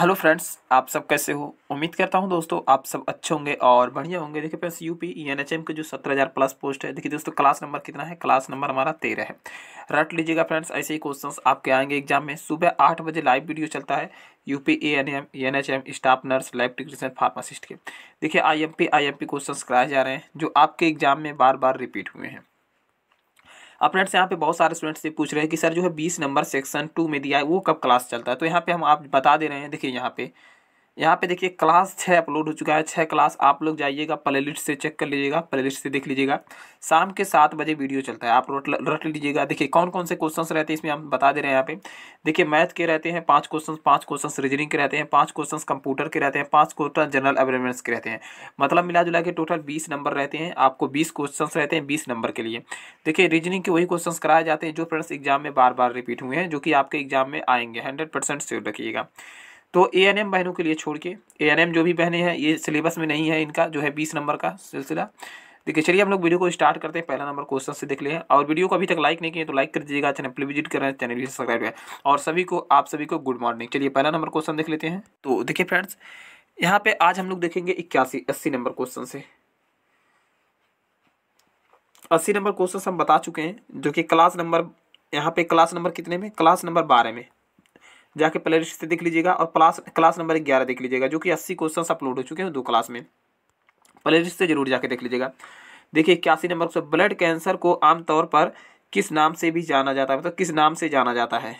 Hello friends आप सब कैसे हो उम्मीद करता हूं दोस्तों आप सब अच्छे होंगे और बढ़िया होंगे देखिए फ्रेंड्स यूपी ईएनएचएम e के जो सत्रह हज़ार प्लस पोस्ट है देखिए दोस्तों क्लास नंबर कितना है क्लास नंबर हमारा तेरह है रट लीजिएगा फ्रेंड्स ऐसे ही क्वेश्चंस आपके आएंगे एग्जाम में सुबह आठ बजे लाइव वीडियो चलता है UP A N M N H M staff nurse live technician pharmacist के देखिए I M P I M P question कराए जा रहे हैं जो आपके एग्जाम में बार बार रिपीट हुए हैं अब फ्रेंड्स यहाँ पे बहुत सारे स्टूडेंट्स से पूछ रहे हैं कि सर जो है बीस नंबर सेक्शन टू में दिया है वो कब क्लास चलता है तो यहाँ पे हम आप बता दे रहे हैं देखिए यहाँ पे यहाँ पे देखिए क्लास छः अपलोड हो चुका है छः क्लास आप लोग जाइएगा प्ले लिस्ट से चेक कर लीजिएगा प्ले लिस्ट से देख लीजिएगा शाम के सात बजे वीडियो चलता है आप रट रट लीजिएगा देखिए कौन कौन से क्वेश्चंस रहते हैं इसमें हम बता दे रहे हैं यहाँ पे देखिए मैथ के रहते हैं पाँच क्वेश्चन पाँच क्वेश्चन रीजनिंग के रहते हैं पाँच क्वेश्चन कंप्यूटर के रहते हैं पाँच क्वेश्चन जनरल अवेयरनेस के रहते हैं मतलब मिला जुला के टोटल बीस नंबर रहते हैं आपको बीस क्वेश्चन रहते हैं बीस नंबर के लिए देखिए रीजनिंग के वही क्वेश्चन कराए जाते हैं जो फ्रेंड्स एग्जाम में बार बार रिपीट हुए हैं जो कि आपके एग्जाम में आएंगे हंड्रेड परसेंट रखिएगा तो ए एन एम बहनों के लिए छोड़ के ए एन एम जो भी बहने हैं ये सिलेबस में नहीं है इनका जो है बीस नंबर का सिलसिला देखिए चलिए हम लोग वीडियो को स्टार्ट करते हैं पहला नंबर क्वेश्चन से देख ले और वीडियो को अभी तक लाइक नहीं किए तो लाइक कर दीजिएगा चैनल पर विजिट करें चैनल भी सब्सक्राइब करें और सभी को आप सभी को गुड मॉर्निंग चलिए पहला नंबर क्वेश्चन देख लेते हैं तो देखिए फ्रेंड्स यहाँ पे आज हम लोग देखेंगे इक्यासी अस्सी नंबर क्वेश्चन से अस्सी नंबर क्वेश्चन हम बता चुके हैं जो कि क्लास नंबर यहाँ पे क्लास नंबर कितने में क्लास नंबर बारह में जाके प्ले लिस्ट देख लीजिएगा और क्लास क्लास नंबर ग्यारह देख लीजिएगा जो कि अस्सी क्वेश्चन अपलोड हो चुके हैं दो क्लास में प्ले लिस्ट से जरूर जाके देख लीजिएगा देखिए इक्यासी नंबर से ब्लड कैंसर को आमतौर पर किस नाम से भी जाना जाता है मतलब किस नाम से जाना जाता है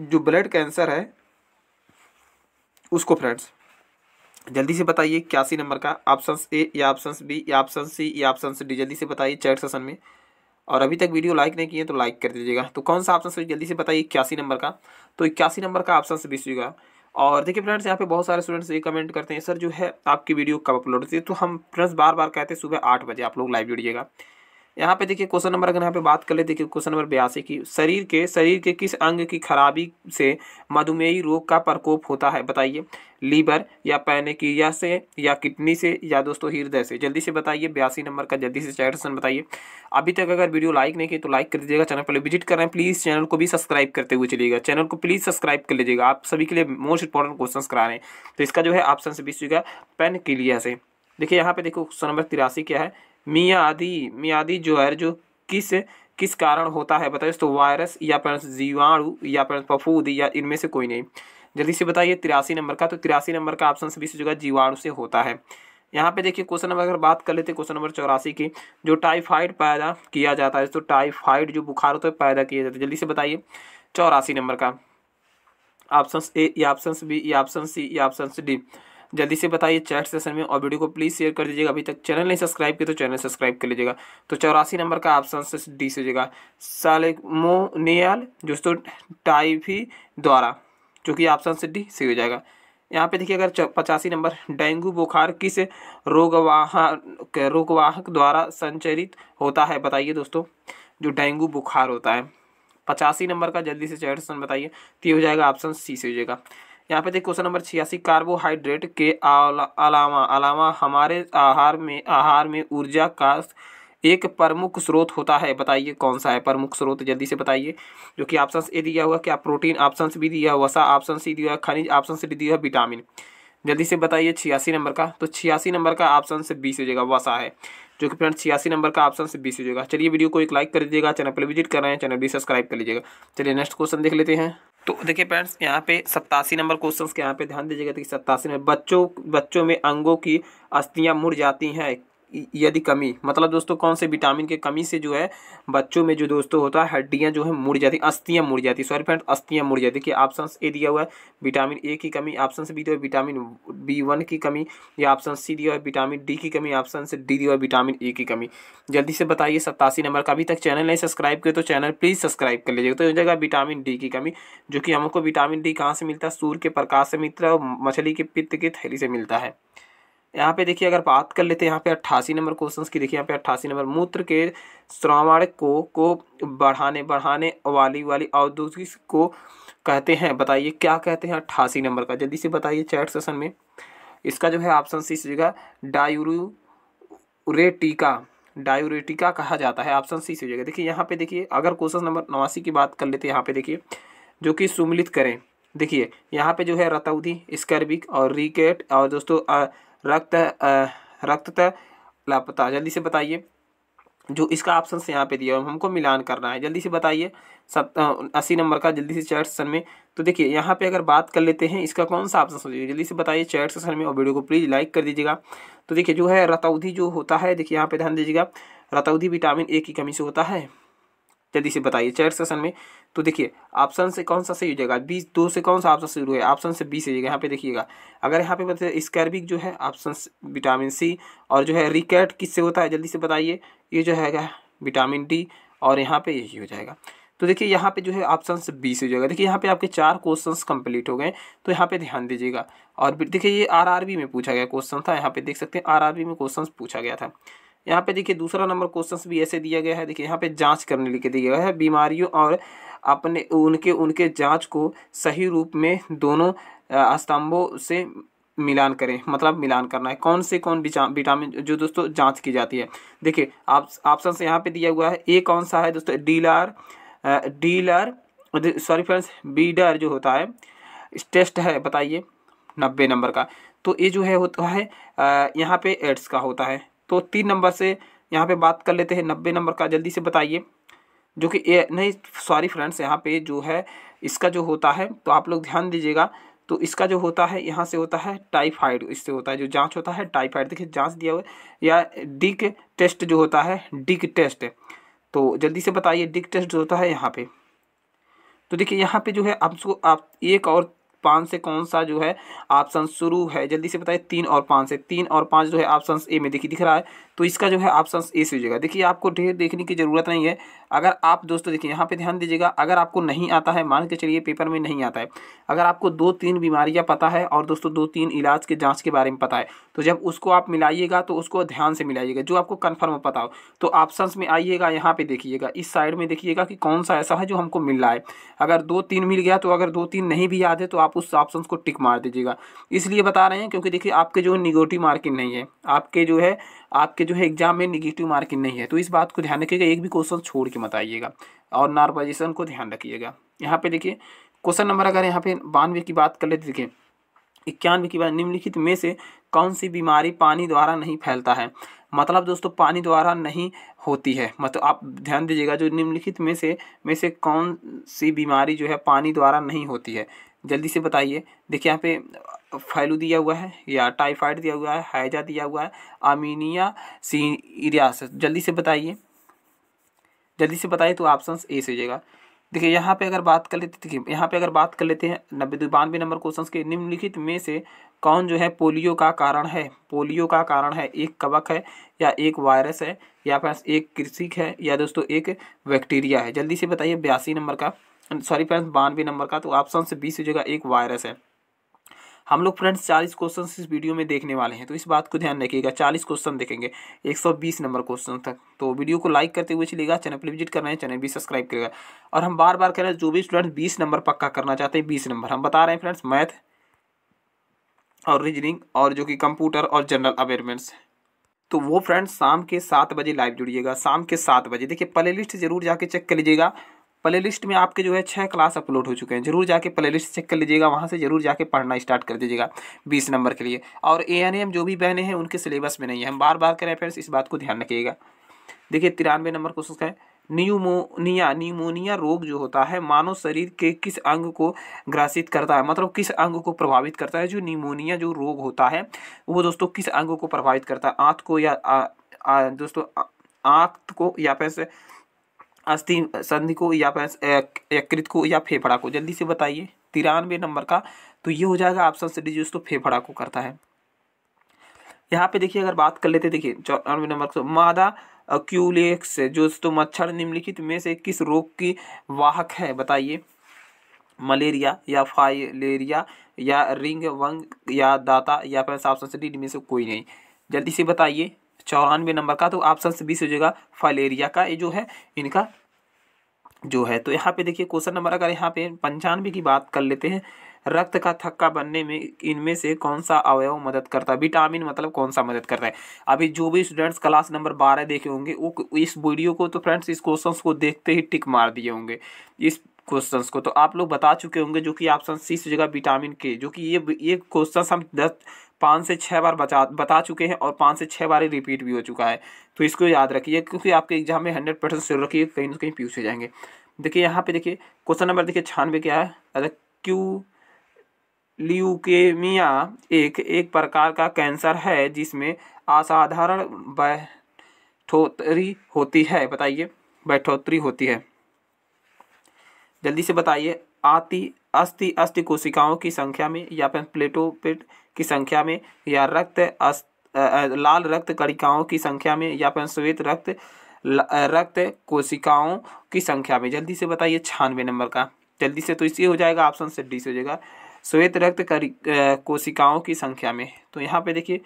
जो ब्लड कैंसर है उसको फ्रेंड्स जल्दी से बताइए इक्यासी नंबर का ऑप्शन ए या ऑप्शन बी या ऑप्शन सी या ऑप्शन डी जल्दी से बताइए चैट सेशन में और अभी तक वीडियो लाइक नहीं किए तो लाइक कर दीजिएगा तो कौन सा ऑप्शन जल्दी से बताइए इक्यासी नंबर का तो इक्यासी नंबर का ऑप्शन से बीसीगा और देखिए फ्रेंड्स यहाँ पे बहुत सारे स्टूडेंट्स ये कमेंट करते हैं सर जो है आपकी वीडियो कब अपलोड होती है तो हम फ्रेंड्स बार बार कहते हैं सुबह आठ बजे आप लोग लाइव जुड़िएगा यहाँ पे देखिए क्वेश्चन नंबर अगर यहाँ पे बात कर ले देखिए क्वेश्चन नंबर बयासी की शरीर के शरीर के किस अंग की खराबी से मधुमेही रोग का प्रकोप होता है बताइए लीवर या पैनक्रिया से या किडनी से या दोस्तों हृदय से जल्दी से बताइए बयासी नंबर का जल्दी से चैट सन बताइए अभी तक अगर वीडियो लाइक नहीं की तो लाइक कर दीजिएगा चैनल पर विजिट कर रहे हैं प्लीज़ चैनल को भी सब्सक्राइब करते हुए चलिएगा चैनल को प्लीज़ सब्सक्राइब कर लीजिएगा आप सभी के लिए मोस्ट इंपॉर्टेंट क्वेश्चन करा रहे हैं तो इसका जो है ऑप्शन से बीस पेन क्लियर से देखिए यहाँ पे देखो क्वेश्चन नंबर तिरासी क्या है मियादी मियादी ज्वर जो किस किस कारण होता है बताइए दोस्तों वायरस या फिर जीवाणु या फिर फफूद या इनमें से कोई नहीं जल्दी से बताइए तिरासी नंबर का तो तिरासी नंबर का ऑप्शन सभी से जगह जीवाणु से होता है यहाँ पे देखिए क्वेश्चन नंबर अगर बात कर लेते हैं क्वेश्चन नंबर चौरासी की जो टाइफाइड पैदा किया जाता है तो टाइफाइड जो बुखार होता है पैदा किया जाता है जल्दी से बताइए चौरासी नंबर का ऑप्शन ए या ऑप्शन बी या ऑप्शन सी या ऑप्शन डी जल्दी से बताइए चैट सेशन में और वीडियो को प्लीज़ शेयर कर दीजिएगा अभी तक चैनल नहीं सब्सक्राइब किया तो चैनल सब्सक्राइब कर लीजिएगा तो चौरासी नंबर का ऑप्शन से जगह सालमोनियल दोस्तों टाइफी द्वारा जो कि ऑप्शन से डी सही हो जाएगा यहाँ पे देखिए अगर पचासी नंबर डेंगू बुखार किस रोगवाहक रोगवाहक द्वारा संचरित होता है बताइए दोस्तों जो डेंगू बुखार होता है पचासी नंबर का जल्दी से चैट बताइए तो ये हो जाएगा ऑप्शन सी से हो जाएगा यहाँ पे देखिए क्वेश्चन नंबर छियासी कार्बोहाइड्रेट के अलावा अलावा हमारे आहार में आहार में ऊर्जा का एक प्रमुख स्रोत होता है बताइए कौन सा है प्रमुख स्रोत जल्दी से बताइए जो कि ऑप्शन ए दिया हुआ क्या प्रोटीन ऑप्शन भी दिया हुआ वसा ऑप्शन सी दिया हुआ खनिज ऑप्शन से दिया हुआ विटामिन जल्दी से बताइए छियासी नंबर का तो छियासी नंबर का ऑप्शन से बीस हो जाएगा वसा है जो कि फ्रेंड छियासी नंबर का ऑप्शन से बीस हो जाएगा चलिए वीडियो को एक लाइक कर दीजिएगा चैनल पर विजिट कर रहे हैं चैनल भी सब्सक्राइब कर लीजिएगा चलिए नेक्स्ट क्वेश्चन देख लेते हैं तो देखिए फ्रेंड्स यहाँ पे सत्तासी नंबर क्वेश्चन के यहाँ पे ध्यान दीजिएगा कि सत्तासी में बच्चों बच्चों में अंगों की अस्थियाँ मुड़ जाती हैं यदि कमी मतलब दोस्तों कौन से विटामिन के कमी से जो है बच्चों में जो दोस्तों होता है हड्डियाँ जो है मुड़ जाती अस्थियाँ मुड़ जाती सॉरी फ्रेंड अस्थियाँ मुड़ जाती कि ऑप्शन ए दिया हुआ है विटामिन ए की कमी ऑप्शन बी दिया विटामिन बी वन की कमी या ऑप्शन सी दिया है विटामिन डी की कमी ऑप्शन से डी दिया है विटामिन ए की कमी जल्दी से बताइए सत्तासी नंबर का अभी तक चैनल नहीं सब्सक्राइब किया तो चैनल प्लीज़ सब्सक्राइब कर लीजिएगा तो हो जाएगा विटामिन डी की कमी जो कि हमको विटामिन डी कहाँ से मिलता है सूर्य के प्रकाश से मिलता है और मछली के पित्त की थैली से मिलता है यहाँ पे देखिए अगर बात कर लेते हैं यहाँ पे अट्ठासी नंबर क्वेश्चन की देखिए यहाँ पे अट्ठासी नंबर मूत्र के श्रावण को को बढ़ाने बढ़ाने वाली वाली औद्योगिक को कहते हैं बताइए क्या कहते हैं अट्ठासी नंबर का जल्दी से बताइए चैट सेशन में इसका जो है ऑप्शन सी जगह डायूरेटिका डायूरेटिका कहा जाता है ऑप्शन सी जगह देखिए यहाँ पे देखिए अगर क्वेश्चन नंबर नवासी की बात कर लेते हैं यहाँ पे देखिए जो कि सुमिलित करें देखिए यहाँ पे जो है रतौधी स्कर्बिक और रिकेट और दोस्तों रक्त रक्त लापता जल्दी से बताइए जो इसका ऑप्शन से यहाँ पे दिया है हमको मिलान करना है जल्दी से बताइए सत अस्सी नंबर का जल्दी से चैट सेशन में तो देखिए यहाँ पे अगर बात कर लेते हैं इसका कौन सा ऑप्शन सोचिए जल्दी से बताइए चैट सेशन में और वीडियो को प्लीज़ लाइक कर दीजिएगा तो देखिए जो है रतौधी जो होता है देखिए यहाँ पे ध्यान दीजिएगा रतौधी विटामिन ए की कमी से होता है जल्दी से बताइए चेयर सेशन में तो देखिए ऑप्शन से कौन सा सही हो जाएगा बीस दो से कौन सा ऑप्शन शुरू है ऑप्शन से बी हो जाएगा यहाँ पे देखिएगा अगर यहाँ पे बताए स्कैरबिक जो है ऑप्शन विटामिन सी और जो है रिकेट किससे होता है जल्दी से बताइए ये जो है विटामिन डी और यहाँ पे यही हो जाएगा तो देखिए यहाँ पे जो है ऑप्शन बी से हो जाएगा देखिए यहाँ पे आपके चार क्वेश्चन कंप्लीट हो गए तो यहाँ पे ध्यान दीजिएगा और देखिए ये आरआरबी में पूछा गया क्वेश्चन था यहाँ पे देख सकते हैं आरआरबी में क्वेश्चन पूछा गया था यहाँ पे देखिए दूसरा नंबर क्वेश्चन भी ऐसे दिया गया है देखिए यहाँ पे जांच करने लिखे दिया गया है बीमारियों और अपने उनके उनके जांच को सही रूप में दोनों स्तंभों से मिलान करें मतलब मिलान करना है कौन से कौन विटामिन जो दोस्तों जांच की जाती है देखिए आप ऑप्शन से यहाँ पे दिया हुआ है ए कौन सा है दोस्तों dealer dealer sorry friends bidder जो होता है टेस्ट है बताइए नब्बे नंबर का तो ये जो है होता है यहाँ पे एड्स का होता है तो तीन नंबर से यहाँ पे बात कर लेते हैं नब्बे नंबर का जल्दी से बताइए जो कि ए नहीं सॉरी फ्रेंड्स यहाँ पे जो है इसका जो होता है तो आप लोग ध्यान दीजिएगा तो इसका जो होता है यहाँ से होता है टाइफाइड इससे होता है जो जांच होता है टाइफाइड देखिए जांच दिया हुआ या डिक टेस्ट जो होता है डिक टेस्ट तो जल्दी से बताइए डिक टेस्ट जो होता है यहाँ पे तो देखिए यहाँ पे जो है आपको आप एक और पाँच से कौन सा जो है ऑप्शन शुरू है जल्दी से बताइए तीन और पाँच से तीन और पाँच जो है ऑप्शन ए में देखिए दिख रहा है तो इसका जो है ऑप्शन ए से हो जाएगा देखिए आपको ढेर देखने की ज़रूरत नहीं है अगर आप दोस्तों देखिए यहाँ पे ध्यान दीजिएगा अगर आपको नहीं आता है मान के चलिए पेपर में नहीं आता है अगर आपको दो तीन बीमारियाँ पता है और दोस्तों दो तीन इलाज के जाँच के बारे में पता है तो जब उसको आप मिलाइएगा तो उसको ध्यान से मिलाइएगा जो आपको कन्फर्म पता हो तो ऑप्शंस में आइएगा यहाँ पे देखिएगा इस साइड में देखिएगा कि कौन सा ऐसा है जो हमको मिल रहा है अगर दो तीन मिल गया तो अगर दो तीन नहीं भी याद है तो आप उस ऑप्शन को टिक मार दीजिएगा इसलिए बता रहे हैं क्योंकि देखिए आपके जो निगेटिव मार्किंग नहीं है आपके जो है आपके जो है एग्जाम में निगेटिव मार्किंग नहीं है तो इस बात को ध्यान रखिएगा एक भी क्वेश्चन छोड़ के मत आइएगा और नॉर्मलाइजेशन को ध्यान रखिएगा यहाँ पे देखिए क्वेश्चन नंबर अगर यहाँ पे बानवे की बात कर लेते देखिए इक्यानवे की बात निम्नलिखित में से कौन सी बीमारी पानी द्वारा नहीं फैलता है मतलब दोस्तों पानी द्वारा नहीं होती है मतलब आप ध्यान दीजिएगा जो निम्नलिखित में से में से कौन सी बीमारी जो है पानी द्वारा नहीं होती है जल्दी से बताइए देखिए यहाँ पे फैलू दिया हुआ है या टाइफाइड दिया हुआ है हैजा दिया हुआ है अमीनिया सीरियास जल्दी से बताइए जल्दी से बताइए तो ऑप्शन ए से जाएगा देखिए यहाँ पे अगर बात कर लेते देखिए यहाँ पे अगर बात कर लेते हैं नब्बे बानवे नंबर क्वेश्चन के निम्नलिखित में से कौन जो है पोलियो का कारण है पोलियो का कारण है एक कवक है या एक वायरस है या फिर एक कृषिक है या दोस्तों एक बैक्टीरिया है जल्दी से बताइए बयासी नंबर का सॉरी फ्रेंड्स बानवे नंबर का तो ऑप्शन से बी से जगह एक वायरस है हम लोग फ्रेंड्स चालीस क्वेश्चन इस वीडियो में देखने वाले हैं तो इस बात को ध्यान रखिएगा चालीस क्वेश्चन देखेंगे एक सौ बीस नंबर क्वेश्चन तक तो वीडियो को लाइक करते हुए चलेगा चैनल पर विजिट करना है चैनल भी सब्सक्राइब करेगा और हम बार बार कह रहे हैं जो भी स्टूडेंट बीस नंबर पक्का करना चाहते हैं बीस नंबर हम बता रहे हैं फ्रेंड्स मैथ और रीजनिंग और जो कि कंप्यूटर और जनरल अवेयरमेंट्स तो वो फ्रेंड्स शाम के सात बजे लाइव जुड़िएगा शाम के सात बजे देखिए प्ले लिस्ट जरूर जाके चेक कर लीजिएगा प्लेलिस्ट में आपके जो है छः क्लास अपलोड हो चुके हैं जरूर जाके प्लेलिस्ट चेक कर लीजिएगा वहाँ से जरूर जाके पढ़ना स्टार्ट कर दीजिएगा बीस नंबर के लिए और ए एन एम जो भी बहने हैं उनके सिलेबस में नहीं है हम बार बार करें फ्रेंड्स इस बात को ध्यान रखिएगा देखिए तिरानवे नंबर क्वेश्चन का है न्यूमोनिया न्यूमोनिया रोग जो होता है मानव शरीर के किस अंग को ग्रासित करता है मतलब किस अंग को प्रभावित करता है जो न्यूमोनिया जो रोग होता है वो दोस्तों किस अंग को प्रभावित करता है आँख को या आ, आ, दोस्तों आँख को या फिर अस्थि संधि को या यकृत को या फेफड़ा को जल्दी से बताइए तिरानवे नंबर का तो ये हो जाएगा ऑप्शन सी डिजीज तो फेफड़ा को करता है यहाँ पे देखिए अगर बात कर लेते देखिए चौरानवे नंबर मादा क्यूलेक्स जो तो मच्छर निम्नलिखित में से किस रोग की वाहक है बताइए मलेरिया या फाइलेरिया या रिंग वंग या दाता या फिर ऑप्शन सी में से कोई नहीं जल्दी से बताइए चौरानवे नंबर का तो ऑप्शन से बीस हो जाएगा फलेरिया का ये जो है इनका जो है तो यहाँ पे देखिए क्वेश्चन नंबर अगर यहाँ पे पंचानवे की बात कर लेते हैं रक्त का थक्का बनने में इनमें से कौन सा अवयव मदद करता है विटामिन मतलब कौन सा मदद करता है अभी जो भी स्टूडेंट्स क्लास नंबर बारह देखे होंगे वो इस वीडियो को तो फ्रेंड्स इस क्वेश्चन को देखते ही टिक मार दिए होंगे इस क्वेश्चंस को तो आप लोग बता चुके होंगे जो कि ऑप्शन सी से जगह विटामिन के जो कि ये ये क्वेश्चंस हम दस पाँच से छः बार बचा बता चुके हैं और पाँच से छः बार ही रिपीट भी हो चुका है तो इसको याद रखिए क्योंकि आपके एग्जाम में हंड्रेड परसेंट सिर रखिए कहीं ना कहीं पूछे जाएंगे देखिए यहाँ पे देखिए क्वेश्चन नंबर देखिए छानवे क्या है अरे क्यू ल्यूकेमिया एक एक प्रकार का कैंसर है जिसमें असाधारण बैठोतरी होती है बताइए बैठोतरी होती है जल्दी से बताइए आती अस्थि अस्थि कोशिकाओं की संख्या में या फिर प्लेटोपेट की संख्या में या रक्त अस्त, लाल रक्त कणिकाओं की संख्या में या फिर श्वेत रक्त रक्त कोशिकाओं की संख्या में जल्दी से बताइए छियानवे नंबर का जल्दी से तो इसी हो जाएगा ऑप्शन से डी से हो जाएगा श्वेत रक्त कोशिकाओं की संख्या में तो यहाँ पे देखिए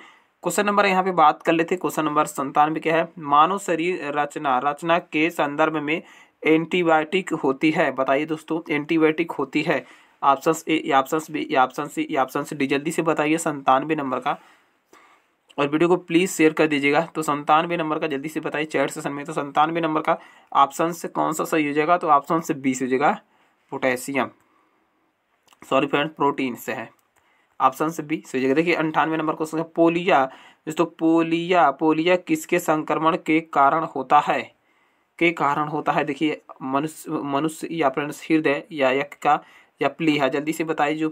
क्वेश्चन नंबर यहाँ पे बात कर लेते क्वेश्चन नंबर संतानवे क्या है मानव शरीर रचना रचना के संदर्भ में एंटीबायोटिक होती है बताइए दोस्तों एंटीबायोटिक होती है ऑप्शन ए या ऑप्शन बी या ऑप्शन सी या ऑप्शन डी जल्दी से बताइए संतानवे नंबर का और वीडियो को प्लीज़ शेयर कर दीजिएगा तो संतानवे नंबर का जल्दी से बताइए चैट सेशन में तो संतानवे नंबर का ऑप्शन से कौन सा सही हो जाएगा तो ऑप्शन से बीस हो जाएगा पोटेशियम सॉरी फ्रेंड प्रोटीन से है ऑप्शन से बीस हो जाएगा देखिए अंठानवे नंबर क्वेश्चन है पोलिया दोस्तों पोलिया पोलिया किसके संक्रमण के कारण होता है के कारण होता है देखिए मनुष्य मनुष्य या फिर हृदय या यक का या प्लीहा जल्दी से बताइए जो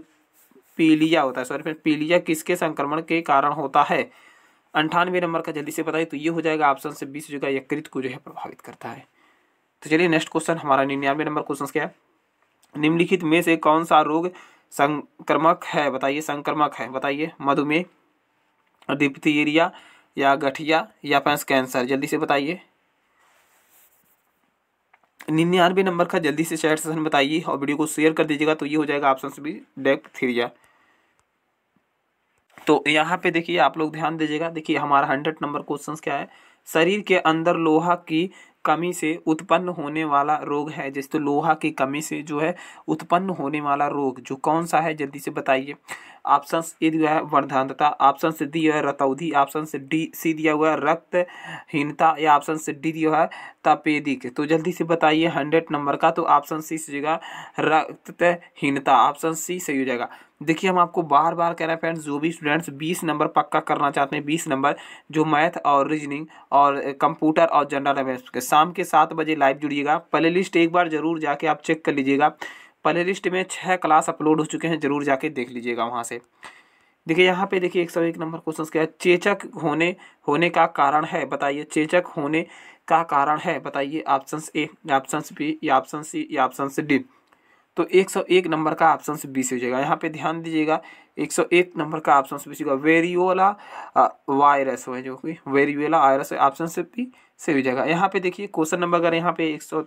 पीलिया होता है सॉरी फिर पीलिया किसके संक्रमण के कारण होता है अंठानवे नंबर का जल्दी से बताइए तो ये हो जाएगा ऑप्शन से बीस जगह यकृत को जो है प्रभावित करता है तो चलिए नेक्स्ट क्वेश्चन हमारा निन्यानवे नंबर क्वेश्चन क्या है निम्नलिखित में से कौन सा रोग संक्रमक है बताइए संक्रमक है बताइए मधुमेह डिप्थीरिया या गठिया या पैंस कैंसर जल्दी से बताइए निन्यानवे नंबर का जल्दी से चैट सेशन बताइए और वीडियो को शेयर कर दीजिएगा तो ये हो जाएगा ऑप्शन बी डेक थ्रिया तो यहाँ पे देखिए आप लोग ध्यान दीजिएगा देखिए हमारा हंड्रेड नंबर क्वेश्चन क्या है शरीर के अंदर लोहा की कमी से उत्पन्न होने वाला रोग है जैसे तो लोहा की कमी से जो है उत्पन्न होने वाला रोग जो कौन सा है जल्दी से बताइए ऑप्शन ए दिया है वर्धानता ऑप्शन से दी है रतौधी ऑप्शन से डी सी दिया हुआ है रक्तहीनता या ऑप्शन से डी दिया है तपेदिक तो जल्दी से बताइए हंड्रेड नंबर का तो ऑप्शन सी से जाएगा रक्तहीनता ऑप्शन सी सही हो जाएगा देखिए हम आपको बार बार कह रहे हैं फ्रेंड्स जो भी स्टूडेंट्स बीस नंबर पक्का करना चाहते हैं बीस नंबर जो मैथ और रीजनिंग और कंप्यूटर और जनरल अवेयर्स के शाम के सात बजे लाइव जुड़िएगा प्ले लिस्ट एक बार जरूर जाके आप चेक कर लीजिएगा लिस्ट में छः क्लास अपलोड हो चुके हैं जरूर जाके देख लीजिएगा वहाँ से देखिए यहाँ पे देखिए एक सौ एक नंबर क्वेश्चन क्या है चेचक होने होने का कारण है बताइए चेचक होने का कारण है बताइए ऑप्शन ए ऑप्शन बी या ऑप्शन सी या ऑप्शन डी तो एक सौ एक नंबर का ऑप्शन बी से हो जाएगा यहाँ पे ध्यान दीजिएगा एक सौ एक नंबर का ऑप्शन बी से होगा वेरियोला वायरस है जो कि वेरियोला वायरस ऑप्शन बी से हो जाएगा यहाँ पे देखिए क्वेश्चन नंबर अगर यहाँ पे एक सौ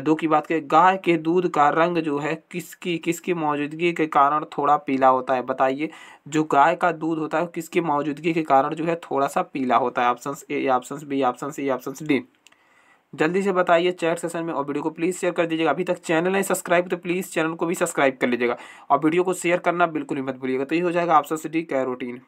दो की बात करें गाय के दूध का रंग जो है किसकी किसकी मौजूदगी के कारण थोड़ा पीला होता है बताइए जो गाय का दूध होता है किसकी मौजूदगी के कारण जो है थोड़ा सा पीला होता है option A option B option C option D जल्दी से बताइए चैट सेशन में और वीडियो को प्लीज़ शेयर कर दीजिएगा अभी तक चैनल नहीं सब्सक्राइब तो प्लीज़ चैनल को भी सब्सक्राइब कर लीजिएगा और वीडियो को शेयर करना बिल्कुल ही मत भूलिएगा तो ये हो जाएगा ऑप्शन डी कैरोटीन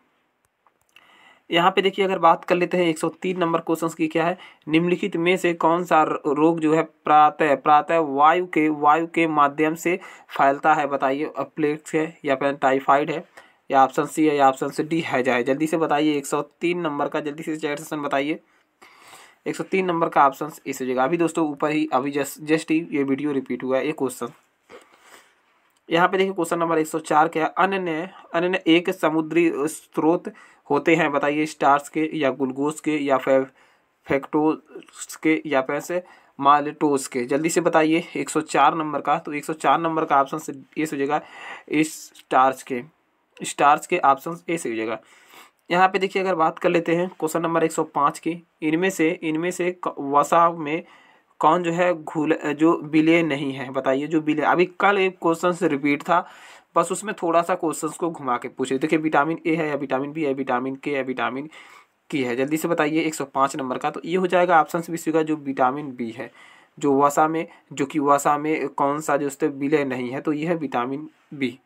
यहाँ पे देखिए अगर बात कर लेते हैं 103 नंबर क्वेश्चन की क्या है निम्नलिखित में से कौन सा रोग जो है प्रातः प्रातः वायु के वायु के माध्यम से फैलता है बताइए प्लेट्स है या फिर टाइफाइड है या ऑप्शन सी है या ऑप्शन सी डी है जाए जल्दी से बताइए 103 नंबर का जल्दी से चैट सेशन बताइए 103 नंबर का ऑप्शन इस जगह अभी दोस्तों ऊपर ही अभी जस्ट जस्ट ही ये वीडियो रिपीट हुआ है ये क्वेश्चन यहाँ पे देखिए क्वेश्चन नंबर 104 क्या है अन्य अन्य एक समुद्री स्रोत होते हैं बताइए स्टार्स के या ग्लूकोज के या फे फैक्टोस के या फिर से मालिटोज के जल्दी से बताइए 104 नंबर का तो 104 नंबर का ऑप्शन ए से हो जाएगा स्टार्च के स्टार्स के ऑप्शन ए से हो जाएगा यहाँ पे देखिए अगर बात कर लेते हैं क्वेश्चन नंबर 105 की इनमें से इनमें से वसा में कौन जो है घूल जो बिले नहीं है बताइए जो बिले अभी कल एक क्वेश्चन से रिपीट था बस उसमें थोड़ा सा क्वेश्चन को घुमा के पूछे देखिए विटामिन ए है या विटामिन बी है विटामिन के है विटामिन की है जल्दी से बताइए 105 नंबर का तो ये हो जाएगा ऑप्शन बी का जो विटामिन बी है जो वसा में जो कि वसा में कौन सा जो उससे विलय नहीं है तो ये है विटामिन बी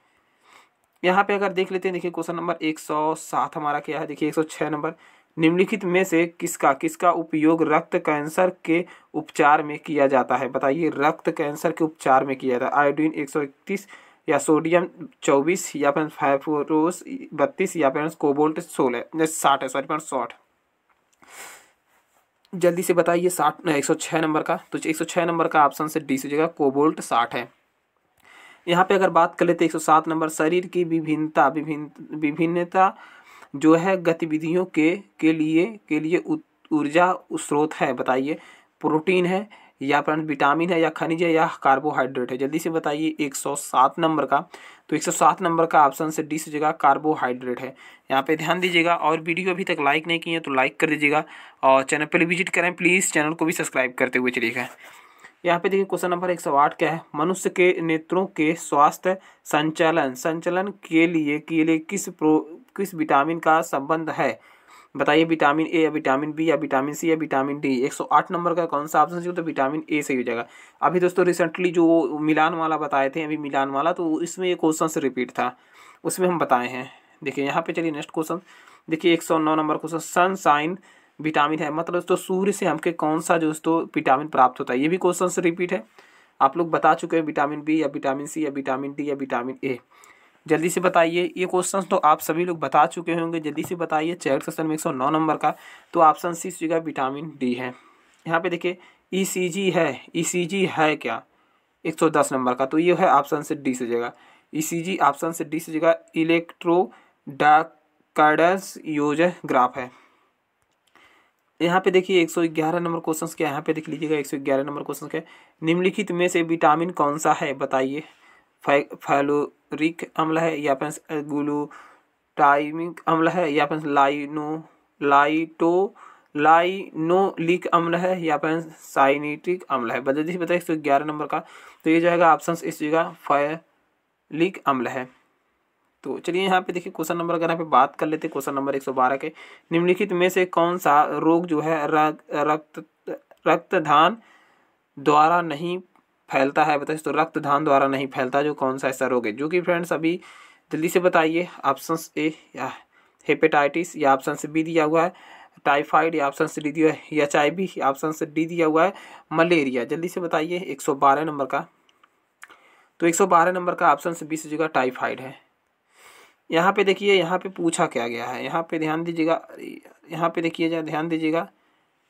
यहाँ पे अगर देख लेते हैं देखिए क्वेश्चन नंबर एक सौ सात हमारा क्या है देखिए एक सौ छः नंबर निम्नलिखित में से किसका किसका उपयोग रक्त कैंसर के उपचार में किया जाता है बताइए रक्त कैंसर के उपचार में किया जाता है आयोडीन एक सौ इकतीस या सोडियम चौबीस या फिर फाइफोरोस बत्तीस या फिर कोबोल्ट सोलह साठ है सॉरी साठ जल्दी से बताइए साठ एक सौ छः नंबर का तो एक सौ छः नंबर का ऑप्शन से डी से जगह कोबोल्ट साठ है यहाँ पे अगर बात कर लेते एक सौ सात नंबर शरीर की विभिन्नता विभिन्न विभिन्नता जो है गतिविधियों के के लिए के लिए ऊर्जा स्रोत है बताइए प्रोटीन है या अपना विटामिन है या खनिज है या कार्बोहाइड्रेट है जल्दी से बताइए 107 नंबर का तो 107 नंबर का ऑप्शन से डी से जगह कार्बोहाइड्रेट है यहाँ पे ध्यान दीजिएगा और वीडियो अभी तक लाइक नहीं की है तो लाइक कर दीजिएगा और चैनल पर विजिट करें प्लीज़ चैनल को भी सब्सक्राइब करते हुए चलिएगा यहाँ पे देखिए क्वेश्चन नंबर एक सौ आठ क्या है मनुष्य के नेत्रों के स्वास्थ्य संचालन संचालन के लिए के लिए किस प्रो किस विटामिन का संबंध है बताइए विटामिन ए या विटामिन बी या विटामिन सी या विटामिन डी 108 नंबर का कौन सा ऑप्शन होता तो विटामिन ए सही हो जाएगा अभी दोस्तों रिसेंटली जो मिलान वाला बताए थे अभी मिलान वाला तो इसमें एक क्वेश्चन से रिपीट था उसमें हम बताए हैं देखिए यहाँ पे चलिए नेक्स्ट क्वेश्चन देखिए एक सौ नौ number question sunshine vitamin है मतलब दोस्तों सूर्य से हमके कौन सा दोस्तों विटामिन प्राप्त होता है ये भी क्वेश्चन से रिपीट है आप लोग बता चुके हैं विटामिन बी या विटामिन सी या विटामिन डी या विटामिन ए जल्दी से बताइए ये क्वेश्चन तो आप सभी लोग बता चुके होंगे जल्दी से बताइए चैट क्वेश्चन में एक सौ नौ नंबर का तो ऑप्शन सी जगह विटामिन डी है यहाँ पे देखिए ई e है ई e है क्या एक सौ दस नंबर का तो ये है ऑप्शन से डी से जगह ई ऑप्शन से डी से जगह इलेक्ट्रो डाकडस योज ग्राफ है यहाँ पे देखिए 111 नंबर क्वेश्चन क्या यहाँ पे देख लीजिएगा 111 नंबर क्वेश्चन क्या निम्नलिखित में से विटामिन कौन सा है बताइए फैलोरिक अम्ल है या फिर ग्लूटाइमिक अम्ल है या फिर लाइनो लाइटो लाइनोलिक अम्ल है या फिर साइनिटिक अम्ल है बदल दीजिए बताइए ग्यारह नंबर का तो ये जाएगा ऑप्शन इस जगह फैलिक अम्ल है तो चलिए यहाँ पे देखिए क्वेश्चन नंबर अगर यहाँ पे बात कर लेते क्वेश्चन नंबर एक सौ बारह के निम्नलिखित में से कौन सा रोग जो है रक्त रक्तधान द्वारा नहीं फैलता है बताइए तो रक्तदान द्वारा नहीं फैलता जो कौन सा ऐसा रोग है जो कि फ्रेंड्स अभी जल्दी से बताइए ऑप्शन ए या हेपेटाइटिस या ऑप्शन से बी दिया हुआ है टाइफाइड या ऑप्शन से डी दिया है एच आई बी ऑप्शन से डी दिया हुआ है मलेरिया जल्दी से बताइए एक सौ बारह नंबर का तो एक सौ बारह नंबर का ऑप्शन से बी से जगह टाइफाइड है यहाँ पे देखिए यहाँ पे पूछा क्या गया है यहाँ पे ध्यान दीजिएगा यहाँ पे देखिए जरा ध्यान दीजिएगा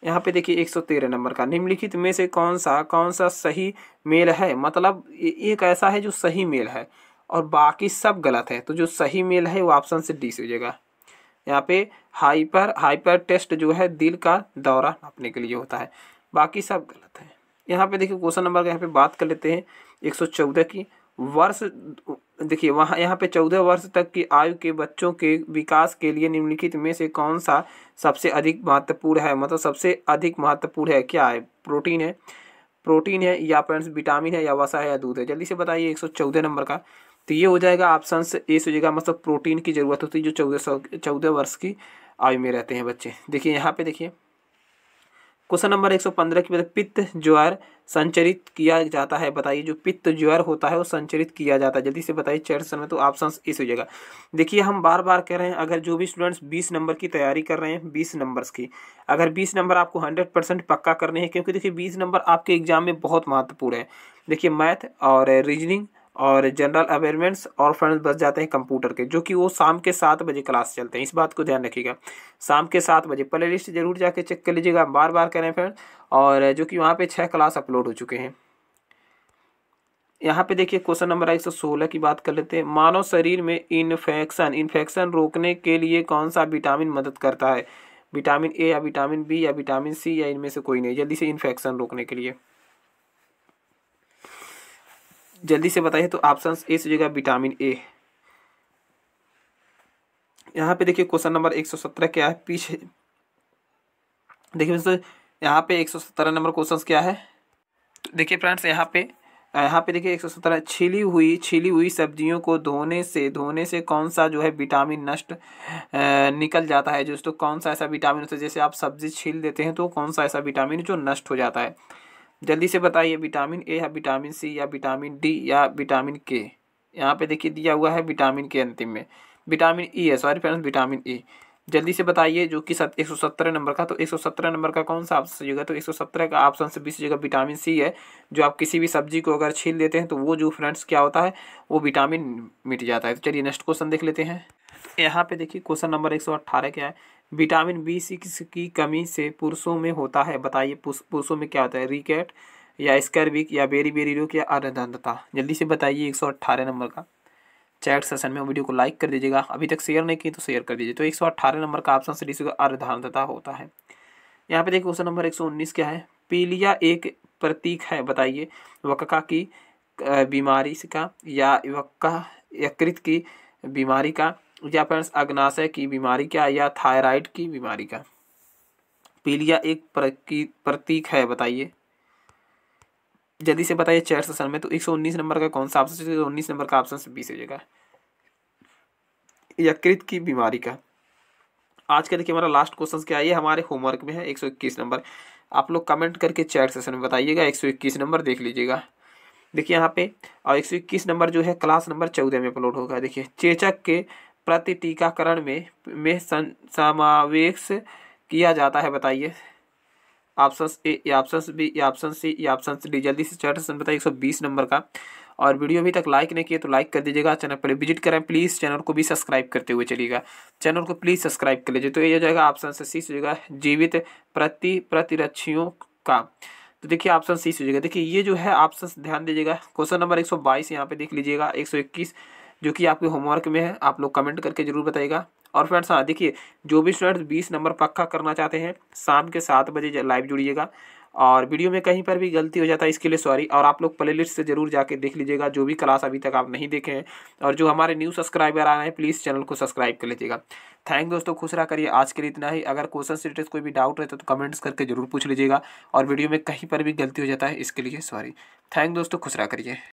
यहाँ पे देखिए 113 नंबर का निम्नलिखित में से कौन सा कौन सा सही मेल है मतलब एक ऐसा है जो सही मेल है और बाकी सब गलत है तो जो सही मेल है वो ऑप्शन से डी से हो जाएगा यहाँ पे हाइपर हाइपर टेस्ट जो है दिल का दौरा अपने के लिए होता है बाकी सब गलत है यहाँ पे देखिए क्वेश्चन नंबर का यहाँ पे बात कर लेते हैं 114 की वर्ष देखिए वहाँ यहाँ पे चौदह वर्ष तक की आयु के बच्चों के विकास के लिए निम्नलिखित में से कौन सा सबसे अधिक महत्वपूर्ण है मतलब सबसे अधिक महत्वपूर्ण है क्या है प्रोटीन है प्रोटीन है या फ्रेंड्स विटामिन है या वसा है या दूध है जल्दी से बताइए एक सौ चौदह नंबर का तो ये हो जाएगा ऑप्शन ए हो मतलब प्रोटीन की ज़रूरत होती है जो चौदह सौ चौदह वर्ष की आयु में रहते हैं बच्चे देखिए यहाँ पे देखिए क्वेश्चन नंबर 115 की पित्त ज्वार संचरित किया जाता है बताइए जो पित्त ज्वार होता है वो संचरित किया जाता है जल्दी से बताइए चैट सर में तो ऑप्शन इस हो जाएगा देखिए हम बार बार कह रहे हैं अगर जो भी स्टूडेंट्स 20 नंबर की तैयारी कर रहे हैं 20 नंबर्स की अगर 20 नंबर आपको 100 परसेंट पक्का करने हैं क्योंकि देखिए बीस नंबर आपके एग्जाम में बहुत महत्वपूर्ण है देखिए मैथ और रीजनिंग और जनरल अवेयरमेंट्स और फ्रेंड्स बच जाते हैं कंप्यूटर के जो कि वो शाम के सात बजे क्लास चलते हैं इस बात को ध्यान रखिएगा शाम के सात बजे प्ले लिस्ट जरूर जाके चेक कर लीजिएगा बार बार करें फ्रेंड और जो कि वहाँ पे छः क्लास अपलोड हो चुके हैं यहाँ पे देखिए क्वेश्चन नंबर एक सौ सोलह की बात कर लेते हैं मानव शरीर में इन्फेक्शन इन्फेक्शन रोकने के लिए कौन सा विटामिन मदद करता है विटामिन ए या विटामिन बी या विटामिन सी या इनमें से कोई नहीं जल्दी से इन्फेक्शन रोकने के लिए जल्दी से बताइए तो ऑप्शन ए से जगह विटामिन ए यहाँ पे देखिए क्वेश्चन नंबर एक सौ सत्रह क्या है पीछे देखिए यहाँ पे एक सौ सत्रह नंबर क्वेश्चन क्या है तो देखिए फ्रेंड्स यहाँ पे यहाँ पे देखिए एक सौ सत्रह छिली हुई छिली हुई सब्जियों को धोने से धोने से कौन सा जो है विटामिन नष्ट निकल जाता है दोस्तों कौन सा ऐसा विटामिन होता है जैसे आप सब्जी छील देते हैं तो कौन सा ऐसा विटामिन जो नष्ट हो जाता है जल्दी से बताइए विटामिन ए या विटामिन सी या विटामिन डी या विटामिन के यहाँ पे देखिए दिया हुआ है विटामिन के अंतिम में विटामिन ई e है sorry friends vitamin E e। जल्दी से बताइए जो कि सत, एक नंबर का तो 117 नंबर का कौन सा ऑप्शन सही तो 117 का ऑप्शन से बीस जगह विटामिन सी है जो आप किसी भी सब्जी को अगर छील देते हैं तो वो जो फ्रेंड्स क्या होता है वो विटामिन मिट जाता है तो चलिए नेक्स्ट क्वेश्चन देख लेते हैं यहाँ पे देखिए क्वेश्चन नंबर 118 क्या है विटामिन बी सिक्स की कमी से पुरुषों में होता है बताइए पुरुषों में क्या होता है रिकेट या स्कर्बिक या बेरी बेरी रोग या अर्धदंतता जल्दी से बताइए एक सौ अट्ठारह नंबर का चैट सेशन में वीडियो को लाइक कर दीजिएगा अभी तक शेयर नहीं किए तो शेयर कर दीजिए तो एक सौ अट्ठारह नंबर का ऑप्शन सही होगा अर्धधारणता होता है यहाँ पे देखिए क्वेश्चन नंबर एक सौ उन्नीस क्या है पीलिया एक प्रतीक है बताइए वक्का की बीमारी का या वक्का यकृत की बीमारी का या फ्रेंड्स अग्नाशय की बीमारी क्या या थायराइड की बीमारी का पीलिया एक प्रतीक है बताइए जल्दी से बताइए चेयर सेशन में तो 119 नंबर का कौन सा ऑप्शन तो उन्नीस नंबर का ऑप्शन बी से जगह यकृत की बीमारी का आज का देखिए हमारा लास्ट क्वेश्चन क्या है हमारे होमवर्क में है 121 नंबर आप लोग कमेंट करके चैट सेशन में बताइएगा 121 नंबर देख लीजिएगा देखिए यहाँ पे और 121 नंबर जो है क्लास नंबर चौदह में अपलोड होगा देखिए चेचक के प्रति टीकाकरण में में समावेश किया जाता है बताइए ऑप्शन ए या ऑप्शन बी या ऑप्शन सी या ऑप्शन डी जल्दी से चैट से बताइए एक सौ बीस नंबर का और वीडियो अभी तक लाइक नहीं किए तो लाइक कर दीजिएगा चैनल पर विजिट करें प्लीज़ चैनल को भी सब्सक्राइब करते हुए चलिएगा चैनल को प्लीज़ सब्सक्राइब कर लीजिए तो ये हो जाएगा ऑप्शन से सी हो जीवित प्रति प्रतिरक्षियों का तो देखिए ऑप्शन सी हो देखिए ये जो है ऑप्शन ध्यान दीजिएगा क्वेश्चन नंबर एक सौ बाईस यहाँ पे देख लीजिएगा एक सौ इक्कीस जो कि आपके होमवर्क में है आप लोग कमेंट करके ज़रूर बताइएगा और फ्रेंड्स हाँ देखिए जो भी स्टूडेंट्स बीस नंबर पक्का करना चाहते हैं शाम के सात बजे लाइव जुड़िएगा और वीडियो में कहीं पर भी गलती हो जाता है इसके लिए सॉरी और आप लोग प्ले लिस्ट से जरूर जाके देख लीजिएगा जो भी क्लास अभी तक आप नहीं देखे हैं और जो हमारे न्यू सब्सक्राइबर आए हैं प्लीज़ चैनल को सब्सक्राइब कर लीजिएगा थैंक दोस्तों खुश रहा करिए आज के लिए इतना ही अगर क्वेश्चन स्टेटस कोई भी डाउट रहता तो कमेंट्स करके जरूर पूछ लीजिएगा और वीडियो में कहीं पर भी गलती हो जाता है इसके लिए सॉरी थैंक दोस्तों खुश रहा करिए